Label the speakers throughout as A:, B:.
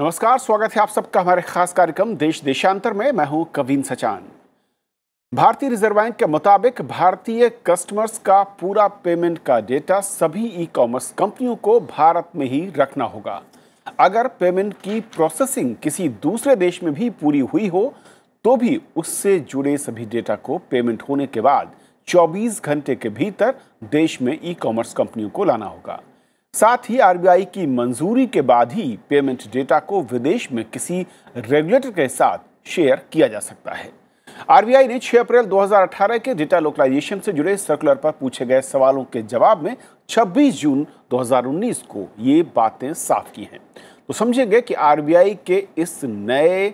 A: नमस्कार स्वागत है आप सबका हमारे खास कार्यक्रम देश देशांतर में मैं हूं कवीन सचान भारतीय रिजर्व बैंक के मुताबिक भारतीय कस्टमर्स का पूरा पेमेंट का डेटा सभी ई कॉमर्स कंपनियों को भारत में ही रखना होगा अगर पेमेंट की प्रोसेसिंग किसी दूसरे देश में भी पूरी हुई हो तो भी उससे जुड़े सभी डेटा को पेमेंट होने के बाद 24 घंटे के भीतर देश में ई कॉमर्स कंपनियों को लाना होगा साथ ही आरबीआई की मंजूरी के बाद ही पेमेंट डेटा को विदेश में किसी रेगुलेटर के साथ शेयर किया जा सकता है आरबीआई ने 6 अप्रैल 2018 के डेटा लोकलाइजेशन से जुड़े सर्कुलर पर पूछे गए सवालों के जवाब में 26 जून 2019 को ये बातें साफ की हैं तो समझेंगे कि आरबीआई के इस नए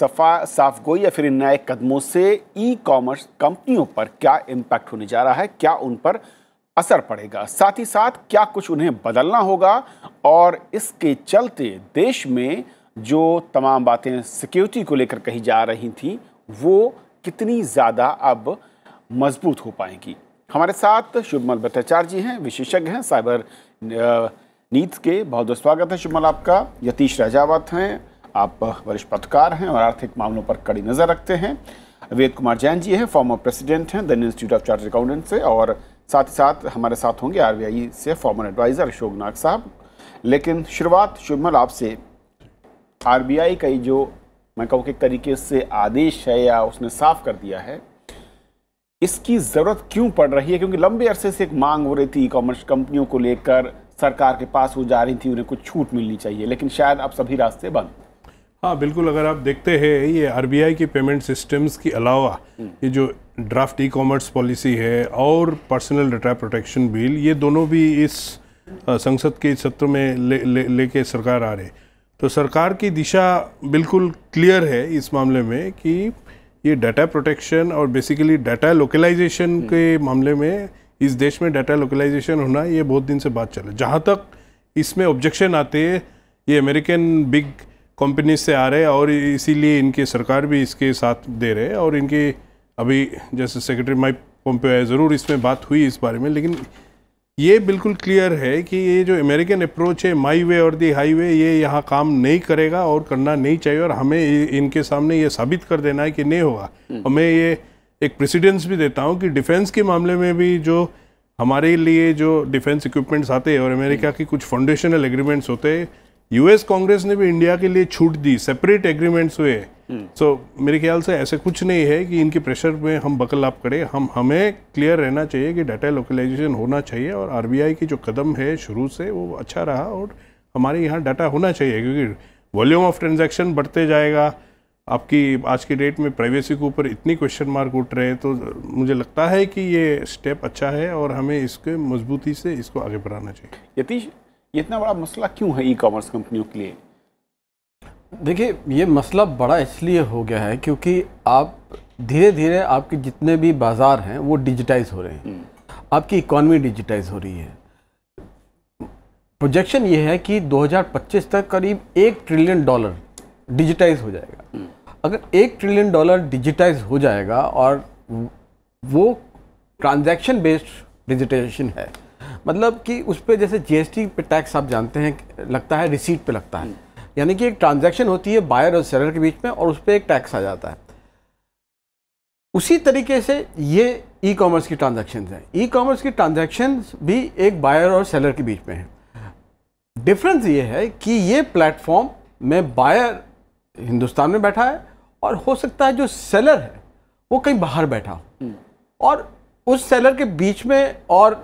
A: सफा साफगोई या फिर इन नए कदमों से ई कॉमर्स कंपनियों पर क्या इम्पैक्ट होने जा रहा है क्या उन पर असर पड़ेगा साथ ही साथ क्या कुछ उन्हें बदलना होगा और इसके चलते देश में जो तमाम बातें सिक्योरिटी को लेकर कही जा रही थी वो कितनी ज़्यादा अब मजबूत हो पाएंगी हमारे साथ शुभमल भट्टाचार्य जी हैं विशेषज्ञ हैं साइबर नीत के बहुत बहुत स्वागत है शुभमल आपका यतीश राजावत हैं आप वरिष्ठ पत्रकार हैं और आर्थिक मामलों पर कड़ी नज़र रखते हैं वेद कुमार जैन जी हैं फॉर्मर प्रेसिडेंट हैं then institute of chartered accountant से और साथ ही साथ हमारे साथ होंगे आर से फॉर्मर एडवाइज़र अशोक नाग साहब लेकिन शुरुआत शुभमल आपसे आर बी आई का जो मैं कहूँ कि तरीके से आदेश है या उसने साफ कर दिया है इसकी ज़रूरत क्यों पड़ रही है क्योंकि लंबे अरसे से एक मांग हो रही थी ई कॉमर्स कंपनियों को लेकर सरकार के पास वो जा रही थी उन्हें कुछ छूट मिलनी चाहिए लेकिन शायद अब सभी रास्ते बंद
B: हाँ बिल्कुल अगर आप देखते हैं ये आरबीआई की पेमेंट सिस्टम्स के अलावा ये जो ड्राफ्ट ई कॉमर्स पॉलिसी है और पर्सनल डाटा प्रोटेक्शन बिल ये दोनों भी इस संसद के सत्र में लेके ले, ले, सरकार आ रहे तो सरकार की दिशा बिल्कुल क्लियर है इस मामले में कि ये डाटा प्रोटेक्शन और बेसिकली डाटा लोकलाइजेशन के मामले में इस देश में डाटा लोकलाइजेशन होना ये बहुत दिन से बात चल रही जहाँ तक इसमें ऑब्जेक्शन आते हैं ये अमेरिकन बिग कंपनी से आ रहे हैं और इसीलिए इनकी सरकार भी इसके साथ दे रहे हैं और इनके अभी जैसे सेक्रेटरी माइक पोम्पियो है ज़रूर इसमें बात हुई इस बारे में लेकिन ये बिल्कुल क्लियर है कि ये जो अमेरिकन अप्रोच है माई वे और दी हाई वे ये यहाँ काम नहीं करेगा और करना नहीं चाहिए और हमें इनके सामने ये साबित कर देना है कि नहीं होगा हम्म। और मैं ये एक प्रेसिडेंस भी देता हूँ कि डिफेंस के मामले में भी जो हमारे लिए जो डिफेंस इक्विपमेंट्स आते हैं और अमेरिका हम्म। की कुछ फाउंडेशनल एग्रीमेंट्स होते हैं यूएस कांग्रेस ने भी इंडिया के लिए छूट दी सेपरेट एग्रीमेंट्स हुए सो हम्म। so, मेरे ख्याल से ऐसे कुछ नहीं है कि इनके प्रेशर में हम बकल आप करें हम हमें क्लियर रहना चाहिए कि डाटा लोकलाइजेशन होना चाहिए और आर की जो कदम है शुरू से वो अच्छा रहा और हमारे यहाँ डाटा होना चाहिए क्योंकि वॉल्यूम ऑफ ट्रांजेक्शन बढ़ते जाएगा आपकी आज की डेट में प्राइवेसी के ऊपर इतनी क्वेश्चन मार्क उठ रहे हैं तो मुझे लगता है कि ये स्टेप अच्छा है और हमें
A: इसके मजबूती से इसको आगे बढ़ाना चाहिए यतीश ये इतना बड़ा मसला क्यों है ई कॉमर्स कंपनियों के लिए
C: देखिए ये मसला बड़ा इसलिए हो गया है क्योंकि आप धीरे धीरे आपके जितने भी बाज़ार हैं वो डिजिटाइज हो रहे हैं हम्म। आपकी इकोनॉमी डिजिटाइज हो रही है प्रोजेक्शन ये है कि 2025 तक करीब एक ट्रिलियन डॉलर डिजिटाइज हो जाएगा हम्म। अगर एक ट्रिलियन डॉलर डिजिटाइज हो जाएगा और वो ट्रांजैक्शन बेस्ड डिजिटाइजेशन है मतलब कि उस पर जैसे जीएसटी पे टैक्स आप जानते हैं लगता है रिसीट पे लगता है यानी कि एक ट्रांजैक्शन होती है बायर और सेलर के बीच में और उस पर एक टैक्स आ जाता है उसी तरीके से ये ई कॉमर्स की ट्रांजेक्शन हैं ई कॉमर्स की ट्रांजेक्शन भी एक बायर और सेलर के बीच में है डिफरेंस ये है कि ये प्लेटफॉर्म में बायर हिंदुस्तान में बैठा है और हो सकता है जो सेलर है वो कहीं बाहर बैठा हो हम्म। और उस सेलर के बीच में और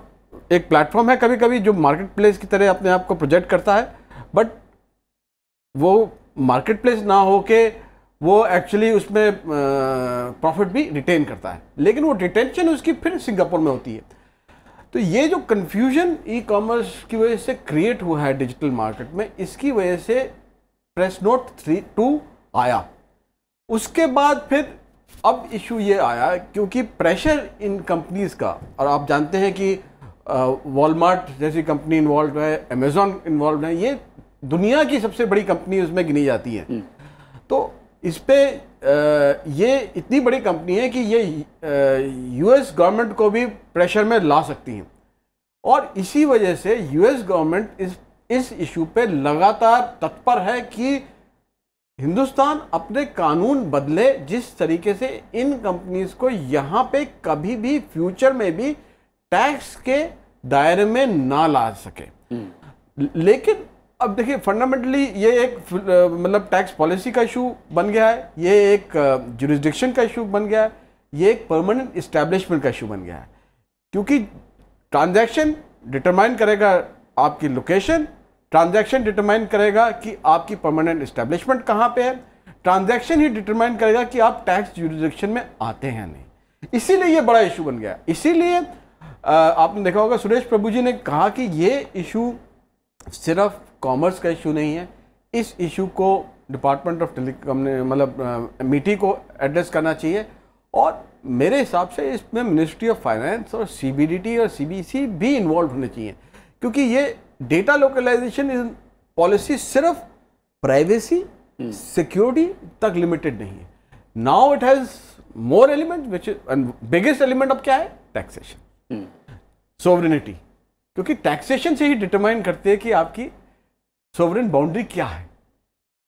C: एक प्लेटफॉर्म है कभी कभी जो मार्केट प्लेस की तरह अपने आप को प्रोजेक्ट करता है बट वो मार्केट प्लेस ना हो के वो एक्चुअली उसमें प्रॉफिट भी रिटेन करता है लेकिन वो रिटेंशन उसकी फिर सिंगापुर में होती है तो ये जो कन्फ्यूजन ई कॉमर्स की वजह से क्रिएट हुआ है डिजिटल मार्केट में इसकी वजह से प्रेस नोट थ्री टू आया उसके बाद फिर अब इशू ये आया क्योंकि प्रेशर इन कंपनीज़ का और आप जानते हैं कि वॉलमार्ट जैसी कंपनी इन्वॉल्व है अमेजोन इन्वॉल्व है ये दुनिया की सबसे बड़ी कंपनी उसमें गिनी जाती है हम्म। तो इस पर ये इतनी बड़ी कंपनी है कि ये यूएस गवर्नमेंट को भी प्रेशर में ला सकती हैं और इसी वजह से यूएस गवर्नमेंट इस इस इशू पे लगातार तत्पर है कि हिंदुस्तान अपने कानून बदले जिस तरीके से इन कंपनीज को यहाँ पे कभी भी फ्यूचर में भी टैक्स के दायरे में ना ला सके लेकिन अब देखिए फंडामेंटली ये एक मतलब टैक्स पॉलिसी का इशू बन गया है ये एक जुरिस्डिक्शन का इशू बन गया है ये एक परमानेंट इस्टेब्लिशमेंट का इशू बन गया है क्योंकि ट्रांजैक्शन डिटरमाइन करेगा आपकी लोकेशन ट्रांजैक्शन डिटरमाइन करेगा कि आपकी परमानेंट इस्टेब्लिशमेंट कहाँ पे है ट्रांजैक्शन ही डिटरमाइन करेगा कि आप टैक्स जुरिस्डिक्शन में आते हैं नहीं इसीलिए ये बड़ा इशू बन गया इसीलिए आपने देखा होगा सुरेश प्रभु जी ने कहा कि ये इशू सिर्फ कॉमर्स का इशू नहीं है इस इशू को डिपार्टमेंट ऑफ टेलीकॉम ने मतलब मीटी e को एड्रेस करना चाहिए और मेरे हिसाब से इसमें मिनिस्ट्री ऑफ फाइनेंस और सीबीडीटी और सीबीसी भी इन्वॉल्व होने चाहिए क्योंकि ये डेटा लोकलाइजेशन इज पॉलिसी सिर्फ प्राइवेसी हम्म। सिक्योरिटी तक लिमिटेड नहीं है now it has more element which and biggest element अब क्या है टैक्सेशन सोवरेनिटी क्योंकि टैक्सेशन से ही डिटरमाइन करते हैं कि आपकी सोवरेन बाउंड्री क्या है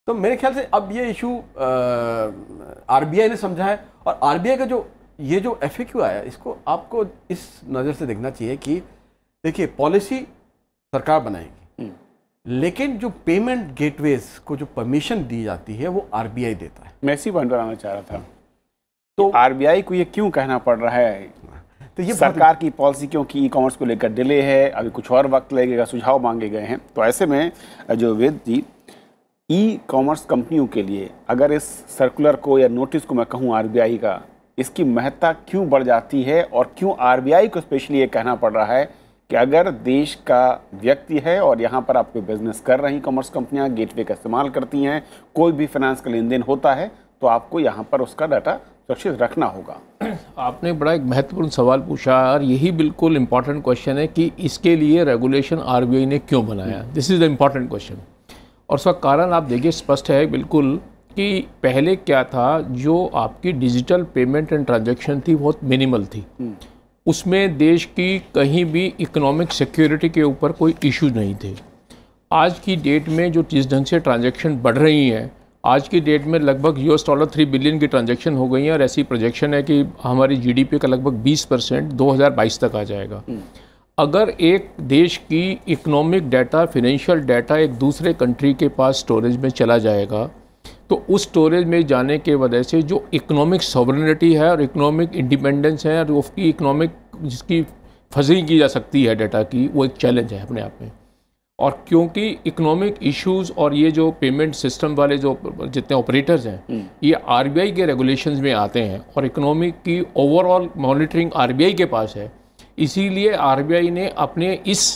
C: तो मेरे ख्याल से अब ये इशू आरबीआई ने समझा है और आरबीआई का जो ये जो एफ आया इसको आपको इस नज़र से देखना चाहिए कि देखिए पॉलिसी सरकार बनाएगी हम्म। लेकिन जो पेमेंट गेटवेज को जो परमिशन दी जाती है वो आरबीआई देता है मैं इसी पॉइंट पर आना चाह रहा था
A: तो आरबीआई को ये क्यों कहना पड़ रहा है तो ये सरकार की पॉलिसी क्योंकि ई कॉमर्स को लेकर डिले है अभी कुछ और वक्त लगेगा सुझाव मांगे गए हैं तो ऐसे में जो वेद जी ई कॉमर्स कंपनियों के लिए अगर इस सर्कुलर को या नोटिस को मैं कहूँ आर का इसकी महत्ता क्यों बढ़ जाती है और क्यों आर को स्पेशली ये कहना पड़ रहा है कि अगर देश का व्यक्ति है और यहाँ पर आप कोई बिजनेस कर रही कॉमर्स कंपनियाँ गेटवे का इस्तेमाल करती हैं कोई भी फाइनेंस का लेन देन होता है तो आपको यहाँ पर उसका डाटा सुरक्षित रखना होगा
D: आपने बड़ा एक महत्वपूर्ण सवाल पूछा और यही बिल्कुल इम्पॉर्टेंट क्वेश्चन है कि इसके लिए रेगुलेशन आर ने क्यों बनाया this is the important question और उसका कारण आप देखिए स्पष्ट है बिल्कुल कि पहले क्या था जो आपकी डिजिटल पेमेंट एंड ट्रांजेक्शन थी बहुत मिनिमल थी हम्म। उसमें देश की कहीं भी इकोनॉमिक सिक्योरिटी के ऊपर कोई इशू नहीं थे आज की डेट में जो जिस ढंग से ट्रांजेक्शन बढ़ रही हैं आज की डेट में लगभग यूएस डॉलर थ्री बिलियन की ट्रांजैक्शन हो गई है और ऐसी प्रोजेक्शन है कि हमारी जीडीपी का लगभग 20 परसेंट दो तक आ जाएगा हम्म। अगर एक देश की इकोनॉमिक डाटा फिनेंशियल डाटा एक दूसरे कंट्री के पास स्टोरेज में चला जाएगा तो उस स्टोरेज में जाने के वजह से जो इकोनॉमिक सॉवरनिटी है और इकोनॉमिक इंडिपेंडेंस है और उसकी इकोनॉमिक जिसकी फजरी की जा सकती है डाटा की वो एक चैलेंज है अपने आप में और क्योंकि इकोनॉमिक इश्यूज और ये जो पेमेंट सिस्टम वाले जो जितने ऑपरेटर्स हैं हम्म। ये आरबीआई के रेगुलेशंस में आते हैं और इकोनॉमिक की ओवरऑल मॉनिटरिंग आरबीआई के पास है इसीलिए आरबीआई ने अपने इस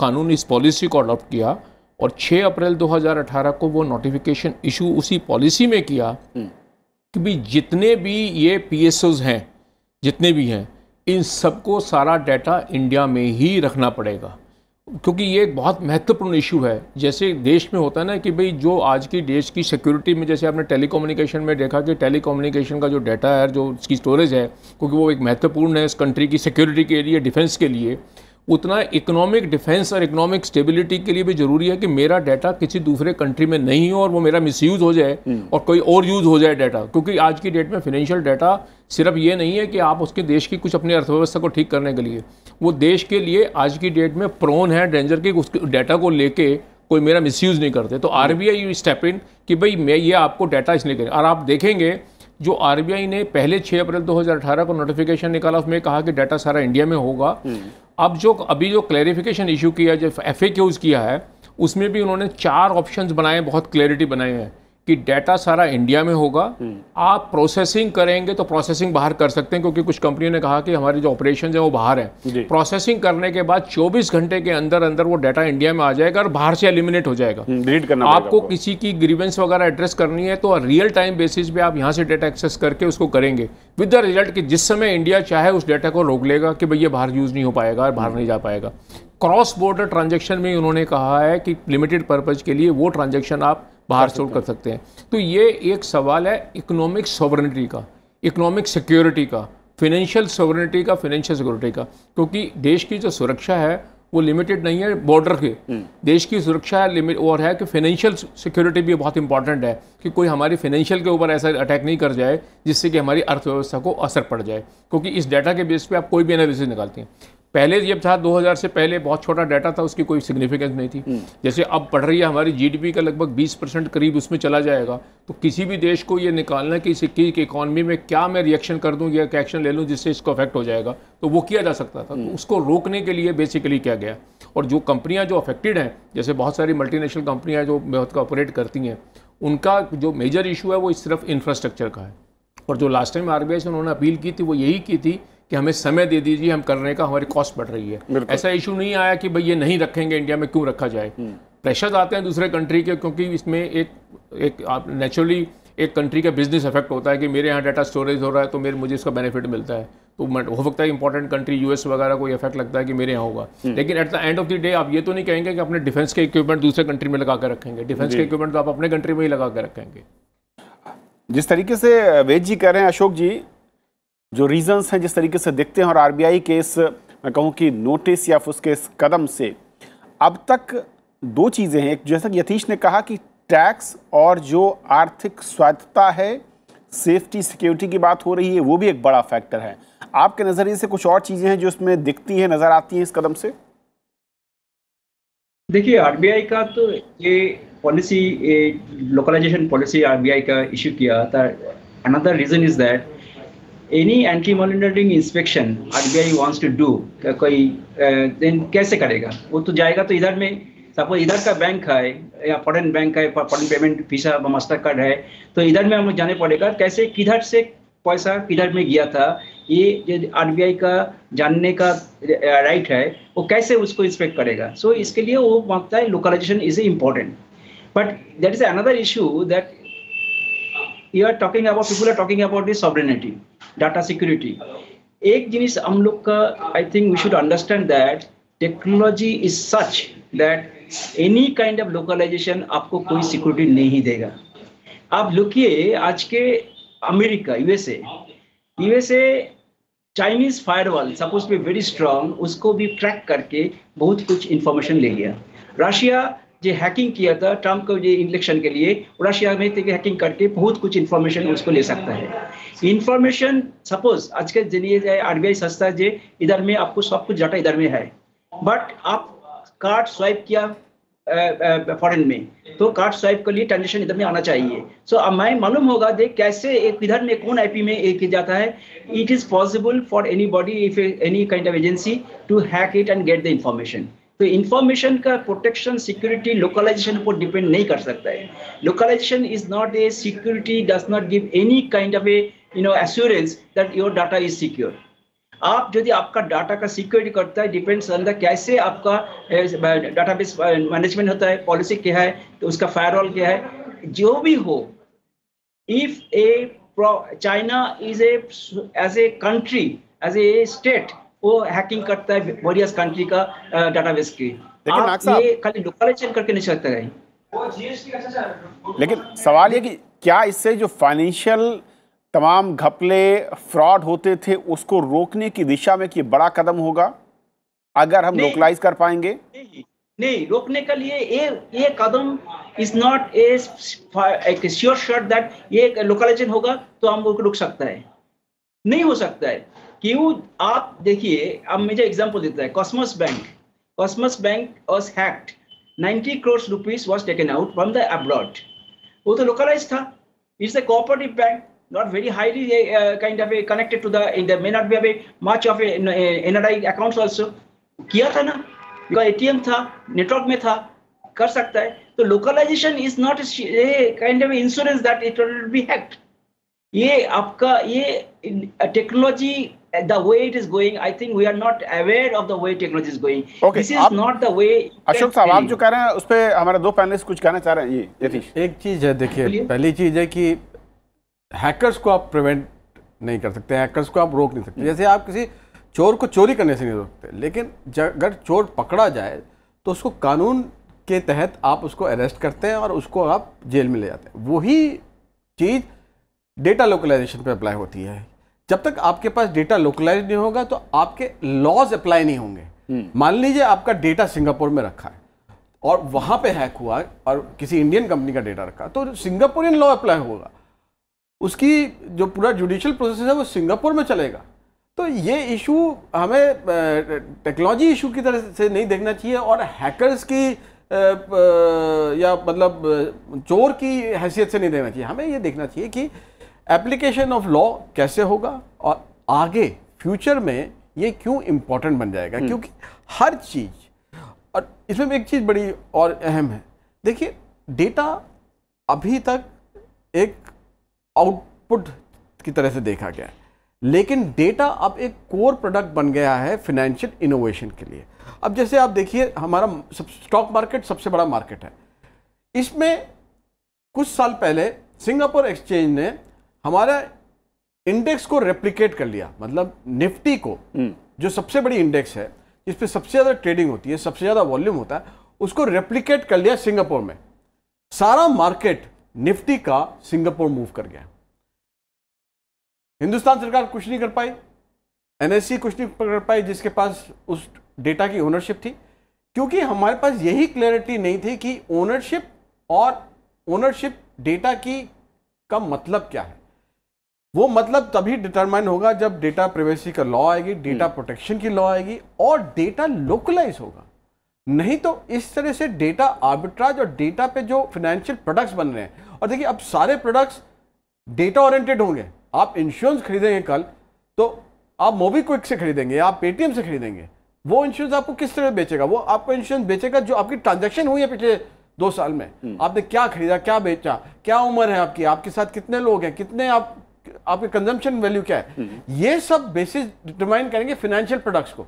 D: कानून इस पॉलिसी को अडॉप्ट किया और 6 अप्रैल 2018 को वो नोटिफिकेशन इशू उसी पॉलिसी में किया हम्म। कि भी जितने भी ये पी हैं जितने भी हैं इन सबको सारा डाटा इंडिया में ही रखना पड़ेगा क्योंकि ये एक बहुत महत्वपूर्ण इशू है जैसे देश में होता है ना कि भाई जो आज की देश की सिक्योरिटी में जैसे आपने टेलीकम्युनिकेशन में देखा कि टेलीकम्युनिकेशन का जो डाटा है जो उसकी स्टोरेज है क्योंकि वो एक महत्वपूर्ण है इस कंट्री की सिक्योरिटी के लिए डिफेंस के लिए उतना इकोनॉमिक डिफेंस और इकोनॉमिक स्टेबिलिटी के लिए भी जरूरी है कि मेरा डाटा किसी दूसरे कंट्री में नहीं हो और वो मेरा मिसयूज हो जाए हम्म। और कोई और यूज़ हो जाए डाटा क्योंकि आज की डेट में फाइनेंशियल डाटा सिर्फ ये नहीं है कि आप उसके देश की कुछ अपनी अर्थव्यवस्था को ठीक करने के लिए वो देश के लिए आज की डेट में प्रोन है डेंजर के उस डेटा को लेके कोई मेरा मिसयूज़ नहीं करते तो R B I step in कि भाई मैं ये आपको डाटा इसलिए करें और आप देखेंगे जो आरबीआई ने पहले 6 अप्रैल 2018 को नोटिफिकेशन निकाला उसमें कहा कि डाटा सारा इंडिया में होगा हम्म। अब जो अभी जो क्लैरिफिकेशन इशू किया जो एफ किया है उसमें भी उन्होंने चार ऑप्शंस बनाए बहुत क्लैरिटी बनाए हैं कि डाटा सारा इंडिया में होगा हम्म। आप प्रोसेसिंग करेंगे तो प्रोसेसिंग बाहर कर सकते हैं क्योंकि कुछ कंपनियों ने कहा कि हमारे जो ऑपरेशन है वो बाहर है प्रोसेसिंग करने के बाद 24 घंटे के अंदर अंदर वो डाटा इंडिया में आ जाएगा और बाहर से एलिमिनेट हो जाएगा हम्म, करना आपको किसी की ग्रीवेंस वगैरह एड्रेस करनी है तो रियल टाइम बेसिस पे आप यहाँ से डाटा एक्सेस करके उसको करेंगे विद द रिजल्ट कि जिस समय इंडिया चाहे उस डाटा को रोक लेगा कि भैया बाहर यूज़ नहीं हो पाएगा और बाहर नहीं जा पाएगा क्रॉस बॉर्डर ट्रांजेक्शन में उन्होंने कहा है कि लिमिटेड पर्पज़ के लिए वो ट्रांजेक्शन आप बाहर स्टोर कर सकते हैं तो ये एक सवाल है इकोनॉमिक सॉवरनिटी का इकोनॉमिक सिक्योरिटी का फिनेंशियल सॉवरनिटी का फिनेंशियल सिक्योरिटी का क्योंकि देश की जो सुरक्षा है वो लिमिटेड नहीं है बॉर्डर के हम्म। देश की सुरक्षा लिमिट और है कि फाइनेंशियल सिक्योरिटी भी बहुत इंपॉर्टेंट है कि कोई हमारी फाइनेंशियल के ऊपर ऐसा अटैक नहीं कर जाए जिससे कि हमारी अर्थव्यवस्था को असर पड़ जाए क्योंकि इस डाटा के बेस पे आप कोई भी एनालिसिस निकालते हैं पहले जब था 2000 से पहले बहुत छोटा डाटा था उसकी कोई सिग्निफिकेंस नहीं थी हम्म। जैसे अब बढ़ रही है हमारी जीडीपी का लगभग 20 परसेंट करीब उसमें चला जाएगा तो किसी भी देश को ये निकालना कि सिक्की की इकॉनमी में क्या मैं रिएक्शन कर दूँ या क्या एक्शन ले लूँ जिससे इसको अफेक्ट हो जाएगा तो वो किया जा सकता था तो उसको रोकने के लिए बेसिकली किया गया और जो कंपनियाँ जो अफेक्टेड हैं जैसे बहुत सारी मल्टीनेशनल कंपनियाँ जो बहुत ऑपरेट करती हैं उनका जो मेजर इशू है वो सिर्फ इंफ्रास्ट्रक्चर का है और जो लास्ट टाइम आर से उन्होंने अपील की थी वो यही की थी कि हमें समय दे दीजिए हम करने का हमारी कॉस्ट बढ़ रही है ऐसा इशू नहीं आया कि भाई ये नहीं रखेंगे इंडिया में क्यों रखा जाए प्रेशर हम्म। आते हैं दूसरे कंट्री के क्योंकि इसमें एक एक नेचुरली एक कंट्री का बिजनेस इफेक्ट होता है कि मेरे यहाँ डाटा स्टोरेज हो रहा है तो मेरे मुझे इसका बेनिफिट मिलता है तो हो सकता है इंपॉर्टेंट कंट्री यूएस वगैरह कोई इफेक्ट लगता है कि मेरे यहाँ होगा हम्म। लेकिन at the end of the day आप ये तो नहीं कहेंगे कि अपने डिफेंस के इक्विपमेंट दूसरे कंट्री में लगा कर रखेंगे डिफेंस के इक्विपमेंट तो आप अपने कंट्री में ही लगा कर रखेंगे
A: जिस तरीके से वेद जी कह रहे हैं अशोक जी जो रीजंस हैं जिस तरीके से देखते हैं और आरबीआई के इस मैं कहूँ कि नोटिस या उसके इस कदम से अब तक दो चीज़ें हैं एक जैसा कि यतीश ने कहा कि टैक्स और जो आर्थिक स्वायत्तता है सेफ्टी सिक्योरिटी की बात हो रही है वो भी एक बड़ा फैक्टर है आपके नज़रिए से कुछ और चीज़ें हैं जो इसमें दिखती हैं नज़र आती हैं इस कदम से
E: देखिए आरबीआई का तो ये पॉलिसी लोकलाइजेशन पॉलिसी आरबीआई का इश्यू किया था another reason is that any anti monitoring inspection I wants to do कोई देन कैसे करेगा वो तो जाएगा तो इधर में सपोज इधर का बैंक है या फॉरन बैंक है foreign payment Visa Mastercard है तो इधर में हम लोग जाने पड़ेगा कैसे किधर से पैसा किधर में गया था ये आरबीआई का जानने का राइट है वो कैसे उसको इंस्पेक्ट करेगा सो so, इसके लिए वो मांगता है localization is important but that is another issue that you are talking about people are talking about this sovereignty data security एक जिनिस हम लोग का I think we should understand that technology is such that any kind of localization आपको कोई security नहीं देगा आप लुकिए आज के America USA USA Chinese firewall suppose be very strong उसको भी ट्रैक करके बहुत कुछ इंफॉर्मेशन ले लिया रशिया जो हैकिंग किया था ट्रम्प को जो इलेक्शन के लिए रशिया में थे हैकिंग करके बहुत कुछ इन्फॉर्मेशन उसको ले सकता है इन्फॉर्मेशन सपोज आज के जरिए आर बी संस्था जो इधर में आपको सब कुछ डाटा इधर में है बट आप कार्ड स्वाइप किया फॉरन में तो कार्ड स्वाइप के लिए ट्रांजेक्शन इधर में आना चाहिए सो so, मैं मालूम होगा देख कैसे एक इधर में कौन आईपी में एक किया जाता है it is possible for anybody if any kind of agency to hack it and get the information तो इंफॉर्मेशन का प्रोटेक्शन सिक्योरिटी लोकलाइजेशन पर डिपेंड नहीं कर सकता है localization is not a security does not give any kind of a you know assurance that your data is secure आप यदि आपका डाटा का सिक्योरिटी करता है डिपेंड्स ऑन द कैसे आपका डाटाबेस मैनेजमेंट होता है पॉलिसी क्या है तो उसका फायरऑल क्या है जो भी हो if a China is a as a country as a state वो हैकिंग करता है वॉरियस कंट्री का डाटाबेस की आप ये खाली लोकलाइजेशन करके नहीं सकते रहे अच्छा
A: लेकिन सवाल ये कि क्या इससे जो फाइनेंशियल तमाम घपले फ्रॉड होते थे उसको रोकने की दिशा में कि बड़ा कदम होगा अगर हम लोकलाइज
E: कर पाएंगे नहीं, नहीं रोकने के लिए ये ये कदम is not a sure shot that ये लोकलाइजेशन होगा तो हम रोक सकता है नहीं हो सकता है क्यों आप देखिए अब मुझे एग्जांपल देता है Cosmos bank Cosmos bank was hacked 90 crore rupees was taken out from the abroad वो तो लोकलाइज था it's a cooperative bank not very highly kind of a connected to the the in the may not be a much of a uh, NRI accounts किया था ना because A T M था network में था कर सकता है तो localization is not a kind of insurance that it will be hacked ये आपका ये technology the way it is going i think we are not aware of the way technology is going okay, this is आप, not the way ashok sahab aap jo
A: keh rahe hain us pe hamare do panelists kuch kehna cha rahe hain ye
C: yatish ek cheez hai dekhiye pehli cheez hai ki hackers ko aap prevent नहीं कर सकते hackers को आप रोक नहीं सकते जैसे आप किसी चोर को चोरी करने से नहीं रोकते लेकिन अगर चोर पकड़ा जाए तो उसको कानून के तहत आप उसको अरेस्ट करते हैं और उसको आप जेल में ले जाते हैं वही चीज़ डेटा लोकलाइजेशन पर अप्लाई होती है जब तक आपके पास डेटा लोकलाइज नहीं होगा तो आपके लॉज अप्लाई नहीं होंगे हम्म। मान लीजिए आपका डेटा सिंगापुर में रखा है और वहां पे हैक हुआ और किसी इंडियन कंपनी का डेटा रखा तो सिंगापुरियन लॉ अप्लाई होगा उसकी जो पूरा जुडिशियल प्रोसेस है वो सिंगापुर में चलेगा तो ये इशू हमें टेक्नोलॉजी इशू की तरह से नहीं देखना चाहिए और हैकर्स की या मतलब चोर की हैसियत से नहीं देखना चाहिए हमें ये देखना चाहिए कि एप्लीकेशन ऑफ लॉ कैसे होगा और आगे फ्यूचर में ये क्यों इम्पोर्टेंट बन जाएगा हम्म। क्योंकि हर चीज़ और इसमें एक चीज़ बड़ी और अहम है देखिए डेटा अभी तक एक आउटपुट की तरह से देखा गया है लेकिन डेटा अब एक कोर प्रोडक्ट बन गया है फिनेंशियल इनोवेशन के लिए अब जैसे आप देखिए हमारा स्टॉक मार्केट सबसे बड़ा मार्केट है इसमें कुछ साल पहले सिंगापुर एक्सचेंज ने हमारा इंडेक्स को रेप्लीकेट कर लिया मतलब निफ्टी को हम्म। जो सबसे बड़ी इंडेक्स है जिस पर सबसे ज़्यादा ट्रेडिंग होती है सबसे ज़्यादा वॉल्यूम होता है उसको रेप्लीकेट कर लिया सिंगापुर में सारा मार्केट निफ्टी का सिंगापुर मूव कर गया हिंदुस्तान सरकार कुछ नहीं कर पाई एनएससी e कुछ नहीं कर पाई जिसके पास उस डेटा की ओनरशिप थी क्योंकि हमारे पास यही क्लैरिटी नहीं थी कि ओनरशिप और ओनरशिप डेटा की का मतलब क्या है वो मतलब तभी डिटरमाइन होगा जब डेटा प्राइवेसी का लॉ आएगी डेटा प्रोटेक्शन हम्म। की लॉ आएगी और डेटा लोकलाइज होगा नहीं तो इस तरह से डेटा आर्बिट्राज और डेटा पे जो फाइनेंशियल प्रोडक्ट्स बन रहे हैं और देखिए अब सारे प्रोडक्ट्स डेटा ओरिएंटेड होंगे आप इंश्योरेंस खरीदेंगे कल तो आप मोबी क्विक से खरीदेंगे आप पेटीएम से खरीदेंगे वो इंश्योरेंस आपको किस तरह बेचेगा वो आपको इंश्योरेंस बेचेगा जो आपकी ट्रांजेक्शन हुई है पिछले दो साल में हम्म। आपने क्या खरीदा क्या बेचा क्या उम्र है आपकी आपके साथ कितने लोग हैं कितने आप आपके कंजम्पशन वैल्यू क्या है ये सब बेसिस डिटरमाइन करेंगे फाइनेंशियल प्रोडक्ट्स को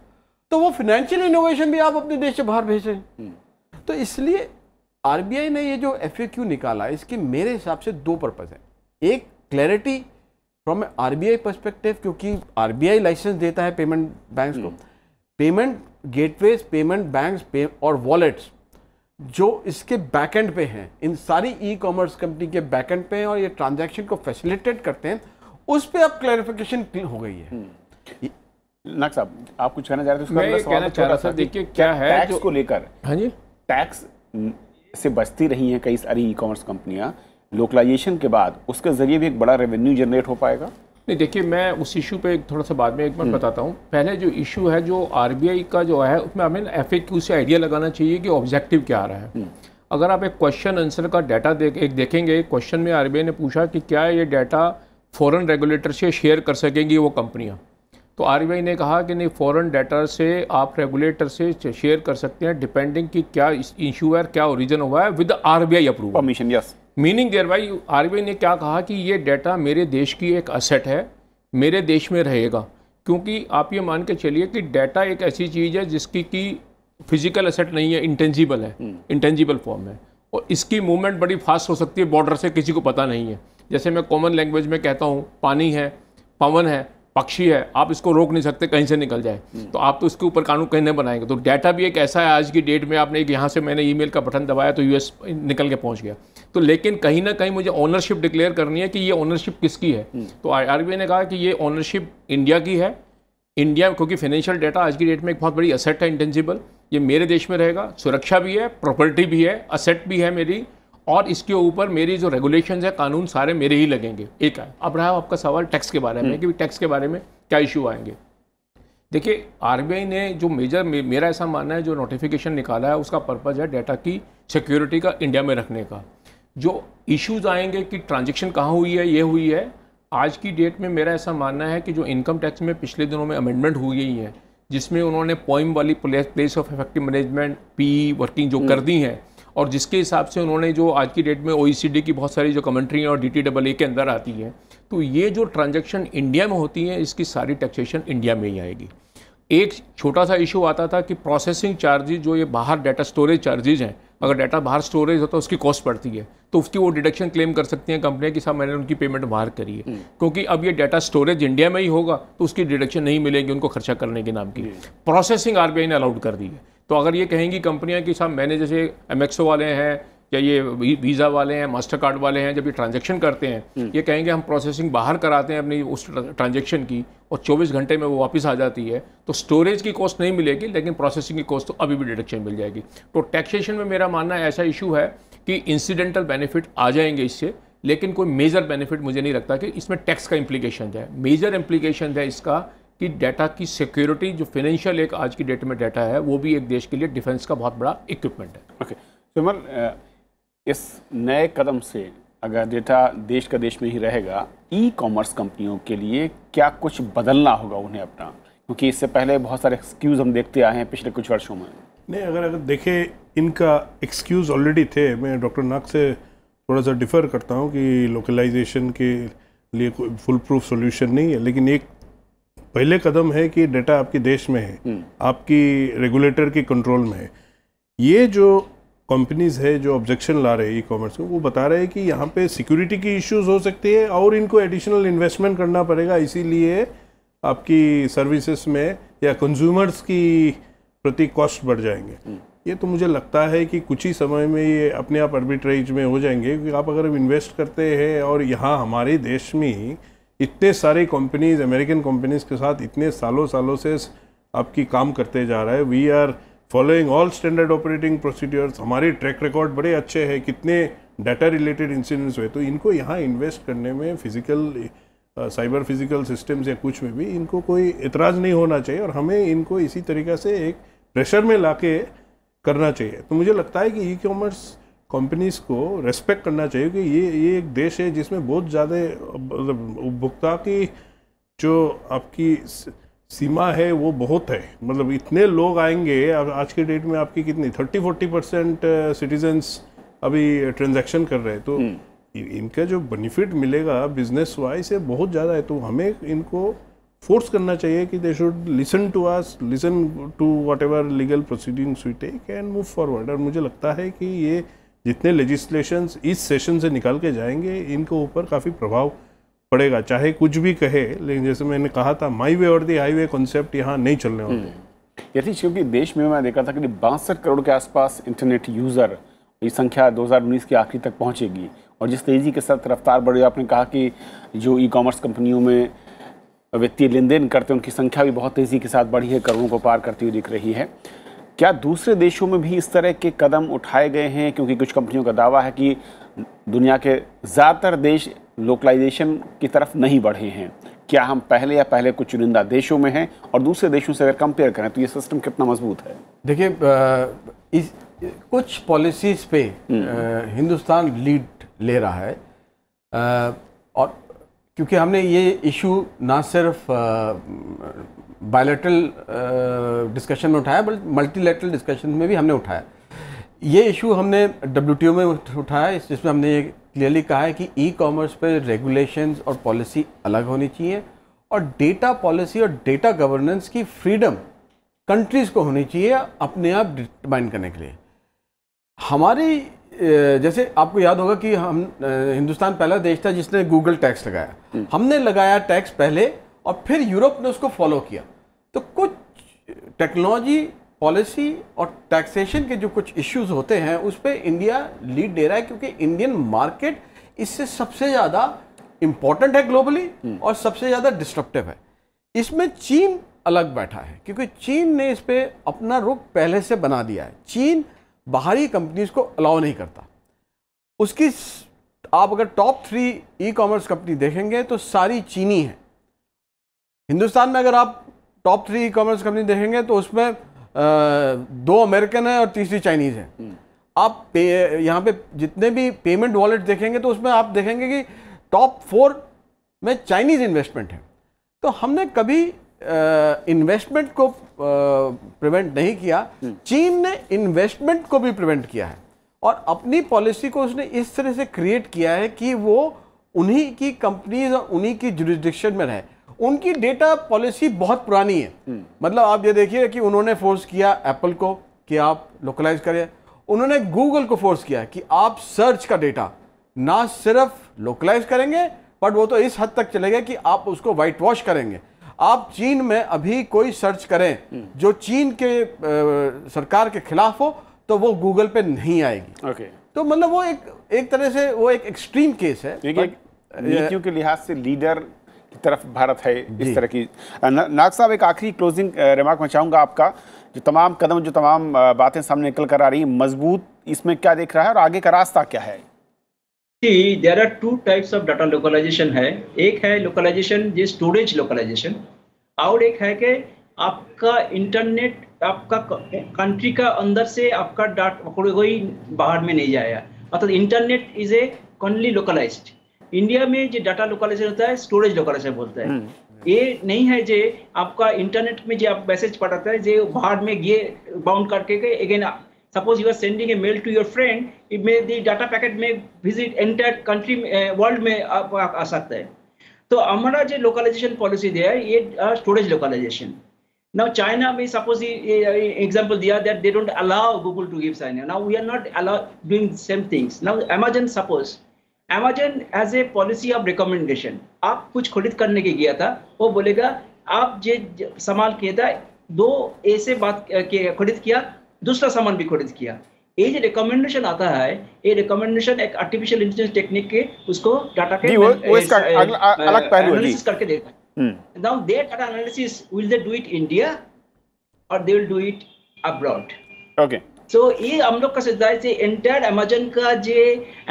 C: तो वो फाइनेंशियल इनोवेशन भी आप अपने देश से बाहर भेजें तो इसलिए आरबीआई ने ये जो एफ निकाला इसके मेरे हिसाब से दो पर्पज़ हैं एक clarity from R B I perspective क्योंकि आर बी आई लाइसेंस देता है पेमेंट बैंक को पेमेंट गेटवेज पेमेंट बैंक और वॉलेट्स जो इसके बैकेंड पे हैं इन सारी ई कॉमर्स कंपनी के बैकेंड पे हैं और ये ट्रांजैक्शन को फैसिलिटेट करते हैं उस पर अब क्लैरिफिकेशन हो गई है हम्म। नाक साहब आप कुछ कहना चाह रहे थे मैं कहना तो चाह रहा था देखिए
D: क्या है टैक्स को
A: लेकर हाँ जी टैक्स से बचती रही हैं कई सारी ई कॉमर्स कंपनियां लोकलाइजेशन के बाद उसके जरिए भी एक बड़ा रेवेन्यू जनरेट हो पाएगा
D: नहीं देखिए मैं उस इशू पे एक थोड़ा सा बाद में एक बार हम्म। बताता हूँ पहले जो इशू है जो आर का जो है उसमें हमें एफ से आइडिया लगाना चाहिए कि ऑब्जेक्टिव क्या आ रहा है हम्म। अगर आप एक क्वेश्चन आंसर का डाटा देख एक देखेंगे क्वेश्चन में आर ने पूछा कि क्या ये डाटा फ़ॉरेन रेगुलेटर से शेयर कर सकेंगी वो कंपनियां तो आर ने कहा कि नहीं फ़ॉरेन डाटा से आप रेगुलेटर से शेयर कर सकते हैं डिपेंडिंग कि क्या है क्या ओरिजिन हुआ है with I approve permission yes meaning there भाई आर ने क्या कहा कि ये डाटा मेरे देश की एक असेट है मेरे देश में रहेगा क्योंकि आप ये मान के चलिए कि डाटा एक ऐसी चीज़ है जिसकी कि फिजिकल असेट नहीं है इंटेंजिबल है इंटेंजिबल hmm. फॉर्म है और इसकी मूवमेंट बड़ी फास्ट हो सकती है बॉर्डर से किसी को पता नहीं है जैसे मैं कॉमन लैंग्वेज में कहता हूँ पानी है पवन है पक्षी है आप इसको रोक नहीं सकते कहीं से निकल जाए हम्म। तो आप तो इसके ऊपर कानून कहीं नहीं बनाएंगे तो डाटा भी एक ऐसा है आज की डेट में आपने एक यहाँ से मैंने ईमेल का बटन दबाया तो यूएस निकल के पहुँच गया तो लेकिन कहीं ना कहीं मुझे ओनरशिप डिक्लेयर करनी है कि ये ओनरशिप किसकी है हम्म। तो आर ने कहा कि ये ओनरशिप इंडिया की है इंडिया क्योंकि फाइनेंशियल डाटा आज की डेट में एक बहुत बड़ी असेट है इंटेंसिबल ये मेरे देश में रहेगा सुरक्षा भी है प्रॉपर्टी भी है असेट भी है मेरी और इसके ऊपर मेरी जो रेगुलेशन है कानून सारे मेरे ही लगेंगे एक है अब रहा आपका सवाल टैक्स के बारे में हम्म। कि टैक्स के बारे में क्या इशू आएंगे देखिए आर ने जो मेजर मे, मेरा ऐसा मानना है जो नोटिफिकेशन निकाला है उसका पर्पज़ है डेटा की सिक्योरिटी का इंडिया में रखने का जो इश्यूज आएंगे कि ट्रांजेक्शन कहाँ हुई है ये हुई है आज की डेट में मेरा ऐसा मानना है कि जो इनकम टैक्स में पिछले दिनों में अमेंडमेंट हुई ही है जिसमें उन्होंने पॉइंट वाली place of effective management P working जो हम्म। कर दी हैं और जिसके हिसाब से उन्होंने जो आज की डेट में ओ की बहुत सारी जो कमेंट्री और डी टी के अंदर आती है तो ये जो ट्रांजेक्शन इंडिया में होती है इसकी सारी टैक्सेशन इंडिया में ही आएगी एक छोटा सा इशू आता था कि प्रोसेसिंग चार्जेज जो ये बाहर डाटा स्टोरेज चार्जेज हैं अगर डाटा बाहर स्टोरेज होता है तो उसकी कॉस्ट पड़ती है तो उसकी वो डिडक्शन क्लेम कर सकती हैं कंपनियाँ कि साहब मैंने उनकी पेमेंट बाहर करी है हम्म। क्योंकि अब ये डाटा स्टोरेज इंडिया में ही होगा तो उसकी डिडक्शन नहीं मिलेगी उनको खर्चा करने के नाम की प्रोसेसिंग हम्म। आर ने अलाउड कर दी है तो अगर ये कहेंगी कंपनियाँ कि साहब मैंने जैसे एम वाले हैं या ये वीज़ा वाले हैं मास्टर कार्ड वाले हैं जब ये ट्रांजेक्शन करते हैं हम्म। ये कहेंगे हम प्रोसेसिंग बाहर कराते हैं अपनी उस ट्रांजेक्शन की और 24 घंटे में वो वापस आ जाती है तो स्टोरेज की कॉस्ट नहीं मिलेगी लेकिन प्रोसेसिंग की कॉस्ट तो अभी भी डिडक्शन मिल जाएगी तो टैक्सेशन में मेरा मानना ऐसा इशू है कि इंसिडेंटल बेनिफिट आ जाएंगे इससे लेकिन कोई मेजर बेनिफिट मुझे नहीं लगता कि इसमें टैक्स का इम्प्लीकेशन है मेजर इम्प्लीकेशन है इसका कि डाटा की सिक्योरिटी जो फाइनेंशियल एक आज की डेट में डाटा है वो भी एक देश के लिए डिफेंस का बहुत बड़ा इक्विपमेंट है
A: ओके okay. Uh, इस नए कदम से अगर डेटा देश का देश में ही रहेगा ई कॉमर्स कंपनियों के लिए क्या कुछ बदलना होगा उन्हें अपना क्योंकि इससे पहले बहुत सारे एक्सक्यूज़ हम देखते आए हैं पिछले कुछ वर्षों में
B: नहीं अगर अगर देखें इनका एक्सक्यूज़ ऑलरेडी थे मैं डॉक्टर नाग से थोड़ा सा डिफ़र करता हूँ कि लोकलाइजेशन के लिए कोई फुल प्रूफ सोल्यूशन नहीं है लेकिन एक पहले कदम है कि डेटा आपके देश में है हम्म। आपकी रेगुलेटर के कंट्रोल में है ये जो कंपनीज है जो ऑब्जेक्शन ला रहे हैं ई कॉमर्स को वो बता रहे हैं कि यहाँ पे सिक्योरिटी की इश्यूज हो सकती है और इनको एडिशनल इन्वेस्टमेंट करना पड़ेगा इसीलिए आपकी सर्विसेज में या कंज्यूमर्स की प्रति कॉस्ट बढ़ जाएंगे हम्म। ये तो मुझे लगता है कि कुछ ही समय में ये अपने आप अर्बिट्रेज में हो जाएंगे क्योंकि आप अगर इन्वेस्ट करते हैं और यहाँ हमारे देश में इतने सारे कंपनीज अमेरिकन कंपनीज के साथ इतने सालों सालों से आपकी काम करते जा रहा है we are following all standard operating procedures हमारे ट्रैक रिकॉर्ड बड़े अच्छे हैं कितने डाटा रिलेटेड इंसिडेंट्स हुए तो इनको यहाँ इन्वेस्ट करने में फिजिकल साइबर फिजिकल सिस्टम्स या कुछ में भी इनको कोई इतराज़ नहीं होना चाहिए और हमें इनको इसी तरीके से एक प्रेशर में ला के करना चाहिए तो मुझे लगता है कि ई कॉमर्स कंपनीज को रेस्पेक्ट करना चाहिए कि ये ये एक देश है जिसमें बहुत ज़्यादा मतलब उपभोक्ता की जो आपकी सीमा है वो बहुत है मतलब इतने लोग आएंगे आज के डेट में आपकी कितनी थर्टी फोर्टी परसेंट सिटीजन्स अभी ट्रांजैक्शन कर रहे हैं तो हम्म। इनका जो बेनिफिट मिलेगा बिजनेस वाइज है बहुत ज़्यादा है तो हमें इनको फोर्स करना चाहिए कि they should listen to us listen to whatever legal proceedings we take and move forward और मुझे लगता है कि ये जितने लेजिस्लेशन इस सेशन से निकल के जाएंगे इनके ऊपर काफ़ी प्रभाव पड़ेगा चाहे कुछ भी कहे लेकिन जैसे मैंने कहा
A: था माई वे और दी हाई वे कॉन्सेप्ट यहाँ नहीं चलने वाले हम्म। यदि क्योंकि देश में मैं देखा था कि बासठ करोड़ के आसपास इंटरनेट यूज़र ये संख्या 2019 के आखिरी तक पहुंचेगी और जिस तेज़ी के साथ रफ्तार बढ़ी आपने कहा कि जो ई कॉमर्स कंपनियों में वित्तीय लेन देन करते हैं उनकी संख्या भी बहुत तेज़ी के साथ बढ़ी है करोड़ों को पार करती हुई दिख रही है क्या दूसरे देशों में भी इस तरह के कदम उठाए गए हैं क्योंकि कुछ कंपनियों का दावा है कि दुनिया के ज़्यादातर देश लोकलाइजेशन की तरफ नहीं बढ़े हैं क्या हम पहले या पहले कुछ चुनिंदा देशों में हैं और दूसरे देशों से अगर कंपेयर करें तो ये सिस्टम कितना मजबूत है
C: देखिए इस कुछ पॉलिसीज़ पे हम्म। हिंदुस्तान लीड ले रहा है आ, और क्योंकि हमने ये इशू ना सिर्फ बायोलेटरल डिस्कशन uh, में उठाया बल्कि मल्टीलेटरल डिस्कशन में भी हमने उठाया ये इशू हमने डब्ल्यू में उठाया जिसमें हमने ये क्लियरली कहा है कि ई कॉमर्स पर रेगुलेशंस और पॉलिसी अलग होनी चाहिए और डेटा पॉलिसी और डेटा गवर्नेंस की फ्रीडम कंट्रीज़ को होनी चाहिए अपने आप डिटमाइन करने के लिए हमारी जैसे आपको याद होगा कि हम हिंदुस्तान पहला देश था जिसने गूगल टैक्स लगाया हम्म। हमने लगाया टैक्स पहले और फिर यूरोप ने उसको फॉलो किया तो कुछ टेक्नोलॉजी पॉलिसी और टैक्सेशन के जो कुछ इश्यूज होते हैं उस पर इंडिया लीड दे रहा है क्योंकि इंडियन मार्केट इससे सबसे ज़्यादा इम्पॉर्टेंट है ग्लोबली हम्म। और सबसे ज़्यादा डिस्ट्रप्टिव है इसमें चीन अलग बैठा है क्योंकि चीन ने इस पर अपना रुख पहले से बना दिया है चीन बाहरी कंपनीज को अलाउ नहीं करता उसकी आप अगर top three e commerce company देखेंगे तो सारी चीनी है हिंदुस्तान में अगर आप top three e commerce company देखेंगे तो उसमें दो अमेरिकन है और तीसरी चाइनीज़ है हम्म। आप यहाँ पे जितने भी पेमेंट वॉलेट देखेंगे तो उसमें आप देखेंगे कि टॉप फोर में चाइनीज़ इन्वेस्टमेंट है तो हमने कभी इन्वेस्टमेंट को प्रिवेंट नहीं किया हम्म। चीन ने इन्वेस्टमेंट को भी प्रिवेंट किया है और अपनी पॉलिसी को उसने इस तरह से क्रिएट किया है कि वो उन्हीं की कंपनीज और उन्हीं की जुरिस्डिक्शन में रहे उनकी डेटा पॉलिसी बहुत पुरानी है हम्म। मतलब आप ये देखिए कि उन्होंने फोर्स किया एप्पल को कि आप लोकलाइज करें उन्होंने गूगल को फोर्स किया कि आप सर्च का डेटा ना सिर्फ लोकलाइज करेंगे बट वो तो इस हद तक चले कि आप उसको वाइट वॉश करेंगे आप चीन में अभी कोई सर्च करें हम्म। जो चीन के आ, सरकार के खिलाफ हो तो वो गूगल पे नहीं आएगी ओके okay. तो मतलब वो एक एक तरह से वो एक एक्सट्रीम केस है नीतियों के लिहाज से लीडर तरफ भारत है
A: इस तरह की नाग साहब एक आखिरी क्लोजिंग रिमार्क में चाहूँगा आपका जो तमाम कदम जो तमाम बातें सामने निकल कर आ रही मजबूत इसमें क्या देख रहा है और आगे का रास्ता क्या है
E: there are two types of data localization है एक है लोकलाइजेशन जी स्टोरेज लोकलाइजेशन और एक है कि आपका इंटरनेट आपका कंट्री का अंदर से आपका डाटा कोई बाहर में नहीं जाएगा अर्थात इंटरनेट इज ए कॉनली लोकलाइज्ड इंडिया में जो डाटा लोकलाइजेशन होता है स्टोरेज लोकलाइजेशन बोलता है ये नहीं है जे आपका इंटरनेट में जो आप मैसेज पठाता है जो बाहर में ये बाउंड करके again suppose you are sending a mail to your friend में दी डाटा पैकेट में विजिट एंटायर कंट्री वर्ल्ड में आप आ सकता है तो हमारा जो लोकलाइजेशन पॉलिसी दिया है ये स्टोरेज लोकलाइजेशन नाउ चाइना में सपोज एग्जाम्पल दिया that they don't allow Google to give China now we are not allow doing same things now Amazon suppose Amazon as a policy of recommendation आप कुछ खरीद करने के गया था वो बोलेगा आप जे सामान किए था दो ए से बात खरीद किया दूसरा सामान भी खरीद किया ये जो रिकमेंडेशन आता है ये रिकमेंडेशन एक आर्टिफिशियल इंटेलिजेंस टेक्निक के उसको डाटा के वो, वो इसका अलग पहलू एनालिसिस करके देखता है now they data analysis will they do it India और they will do it abroad okay so ये हम लोग का सिद्धांत से एंटायर अमेजन का जो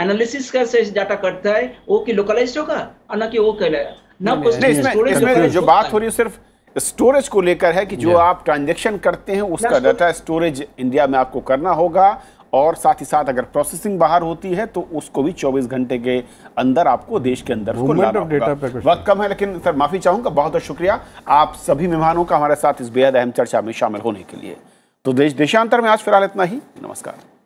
E: एनालिसिस का से डाटा करता है वो कि लोकलाइज होगा और ना कि वो कहलाएगा ना कुछ नहीं इसमें जो बात हो रही
A: है सिर्फ स्टोरेज को लेकर है कि जो आप ट्रांजेक्शन करते हैं उसका डाटा स्टोरेज इंडिया में आपको करना होगा और साथ ही साथ अगर प्रोसेसिंग बाहर होती है तो उसको भी 24 घंटे के अंदर आपको देश के अंदर वक्त कम है लेकिन सर माफी चाहूंगा बहुत बहुत शुक्रिया आप सभी मेहमानों का हमारे साथ इस बेहद अहम चर्चा में शामिल होने के लिए तो देश देशांतर में आज फिलहाल इतना ही नमस्कार